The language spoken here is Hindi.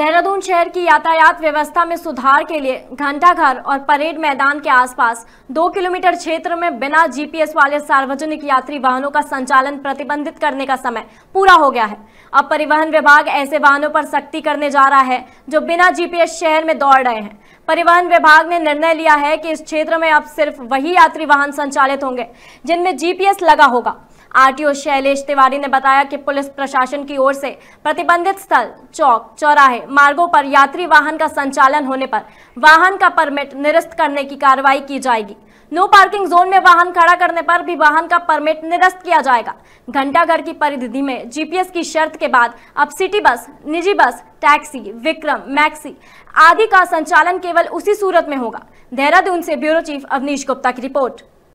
देहरादून शहर की यातायात व्यवस्था में सुधार के लिए घंटाघर और परेड मैदान के आसपास दो किलोमीटर क्षेत्र में बिना जीपीएस वाले सार्वजनिक यात्री वाहनों का संचालन प्रतिबंधित करने का समय पूरा हो गया है अब परिवहन विभाग ऐसे वाहनों पर सख्ती करने जा रहा है जो बिना जीपीएस शहर में दौड़ रहे हैं परिवहन विभाग ने निर्णय लिया है की इस क्षेत्र में अब सिर्फ वही यात्री वाहन संचालित होंगे जिनमें जीपीएस लगा होगा आरटीओ शैलेश तिवारी ने बताया कि पुलिस प्रशासन की ओर से प्रतिबंधित स्थल चौक चौराहे मार्गों पर यात्री वाहन का संचालन होने पर वाहन का परमिट निरस्त करने की कार्रवाई की जाएगी नो पार्किंग जोन में वाहन खड़ा करने पर भी वाहन का परमिट निरस्त किया जाएगा घंटाघर की परिधि में जीपीएस की शर्त के बाद अब सिटी बस निजी बस टैक्सी विक्रम मैक्सी आदि का संचालन केवल उसी सूरत में होगा देहरादून से ब्यूरो चीफ अवनीश गुप्ता की रिपोर्ट